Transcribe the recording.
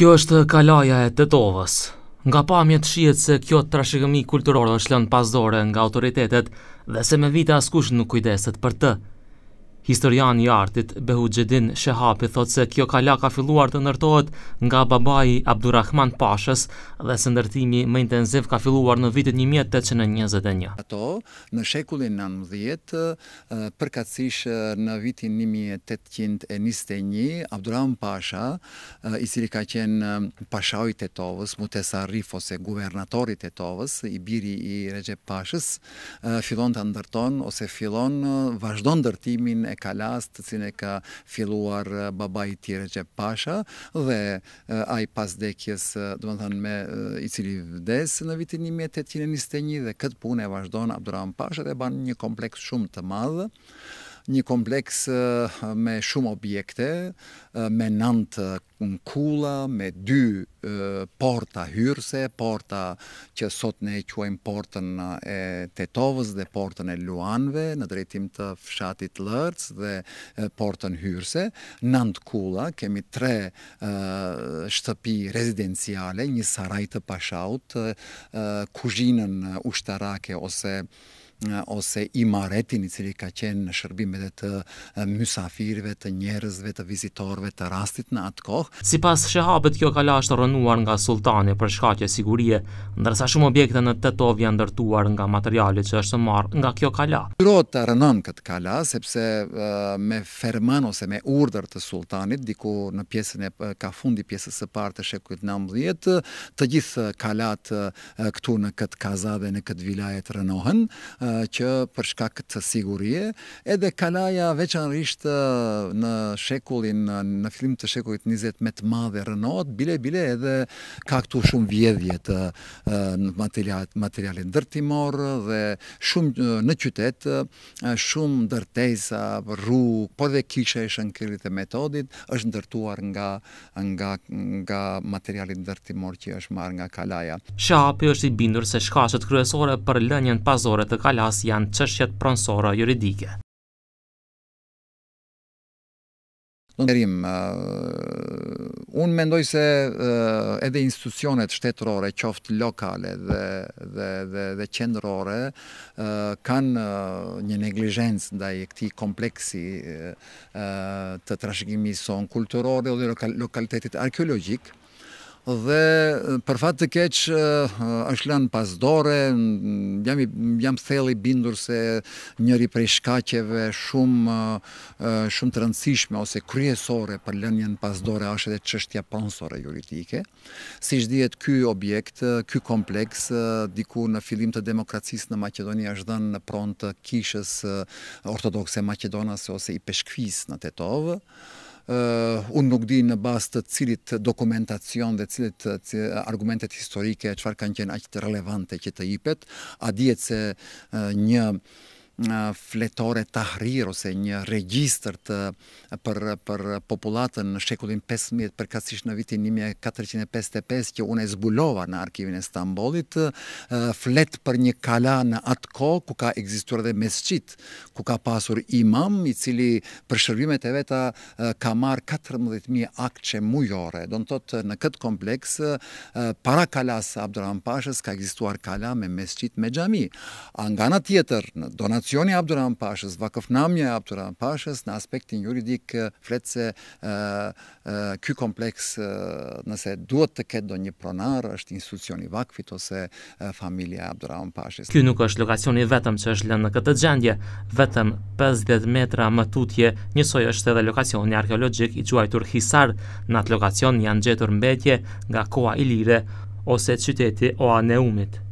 Kjo është kalaja e Tetovës. Nga pamjet shihet se kjo trashëgimi kulturore është lënë pas dore nga autoritetet dhe se me vite askush nuk kujdeset për të. Historian i artit Behuxhedin Shehapi thot se kjo kala ka filluar të ndërtohet nga babai Abdurrahman Pashës dhe së ndërtimi më intensiv ka filluar në vitit 1821. Ato në shekullin 19 përkatësisht në vitin 1821 Abdurrahman Pasha i cili ka qenë pasha i Tetovës, Mutesarri ose guvernatori i Tetovës, i biri i Recep Pashës, fillon ta ndërton ose fillon vazhdon ndërtimin e Kalas, të cilën e ka filluar babai i tij Recep Pasha dhe uh, ai pas vdekjes, uh, domethënë me i cili vdes në vitin 1821 dhe këtë punë e vazhdojnë Abdurrahman Pasha dhe ban një kompleks shumë të madh një kompleks eh, me shumë objekte, eh, me nëntë në eh, kula, me dy porta hyrse, porta që sot ne quajmë portën e Tetovës dhe portën e Luanve në drejtim të fshatit Lërc dhe portën hyrse, nëntë kula, kemi tre shtëpi rezidenciale, një saraj të pashaut, kuzhinën ushtarake ose ose i maretin i cili ka qenë në shërbimet e të mysafirve, të njerëzve, të vizitorve, të rastit në atë kohë. Si pas shëhabet, kjo kala është rënuar nga sultani për shkatje sigurie, ndërsa shumë objekte në të tov janë ndërtuar nga materialit që është marrë nga kjo kala. Kjo të rënon këtë kala, sepse me ferman ose me urdër të sultanit, diku në pjesën e ka fundi pjesës e partë të shekujt në të gjithë kalat këtu në këtë kazave, në këtë vilajet rënohen, Eh, që për shkak të sigurie, edhe kanaja veçanërisht eh, në shekullin, në fillim të shekullit 20 me të madhe rënot, bile, bile edhe ka këtu shumë vjedhjet eh, në materialin dërtimor dhe shumë në qytet, shumë dërtejsa, rru, po dhe kishe e shënkirit e metodit, është ndërtuar nga, nga, nga materialin dërtimor që është marrë nga kalaja. Shapi është i bindur se shkashet kryesore për lënjën pazore të kalaja falas janë çështjet pronsora juridike. Erim, uh, unë mendoj se uh, edhe institucionet shtetërore, qoftë lokale dhe, dhe, dhe, dhe qendrore, uh, kanë uh, një neglijensë ndaj këti kompleksi uh, uh të trashëgimi son kulturore dhe lokal lokalitetit arkeologjik dhe për fatë të keqë është lënë pasdore, jam theli bindur se njëri prej shkacheve shumë të rëndësishme ose kryesore për lënjën pasdore është edhe qështja pansore juridike. Si shdijet, ky objekt, ky kompleks, diku në filim të demokracisë në Macedoni është dhenë në prontë kishës ortodoxe Macedonase ose i peshkvis në Tetovë, Eh, unë nuk di në bastë të cilit dokumentacion dhe cilit eh, eh, argumentet historike, qëfar kanë qenë aqtë relevante që të jipet, a djetë se një fletore tahrir ose një regjistër të për për popullatën në shekullin 15 përkatësisht në vitin 1455 që unë e zbulova në arkivin e Stambollit flet për një kala në atë kohë ku ka ekzistuar dhe mesqit ku ka pasur imam i cili për shërbimet e veta ka marrë 14.000 akçe mujore do në thotë në këtë kompleks para kalas Abdurrahman Pashës ka ekzistuar kala me mesqit me xhami nga ana tjetër në donat Institucioni Abdurrahman Pashës, vakëfnamje Abdurrahman Pashës, në aspektin juridik, fletë se ky kompleks nëse duhet të ketë do një pronar, është institucioni vakfit ose familja Abdurrahman Pashës. Ky nuk është lokacioni vetëm që është lënë në këtë gjendje, vetëm 50 metra më tutje, njësoj është edhe lokacioni arkeologjik i quajtur hisar në atë lokacion janë gjetur mbetje nga koa ilire ose qyteti o aneumit.